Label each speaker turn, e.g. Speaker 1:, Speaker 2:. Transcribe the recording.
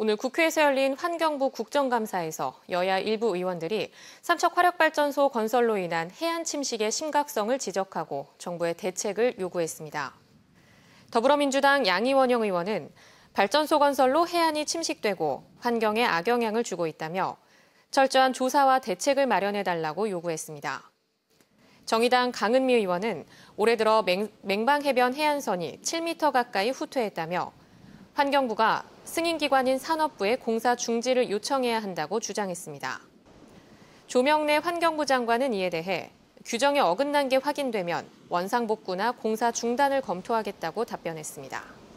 Speaker 1: 오늘 국회에서 열린 환경부 국정감사에서 여야 일부 의원들이 삼척 화력발전소 건설로 인한 해안 침식의 심각성을 지적하고 정부의 대책을 요구했습니다. 더불어민주당 양이원영 의원은 발전소 건설로 해안이 침식되고 환경에 악영향을 주고 있다며 철저한 조사와 대책을 마련해달라고 요구했습니다. 정의당 강은미 의원은 올해 들어 맹, 맹방해변 해안선이 7m 가까이 후퇴했다며 환경부가 승인기관인 산업부에 공사 중지를 요청해야 한다고 주장했습니다. 조명래 환경부 장관은 이에 대해 규정에 어긋난 게 확인되면 원상복구나 공사 중단을 검토하겠다고 답변했습니다.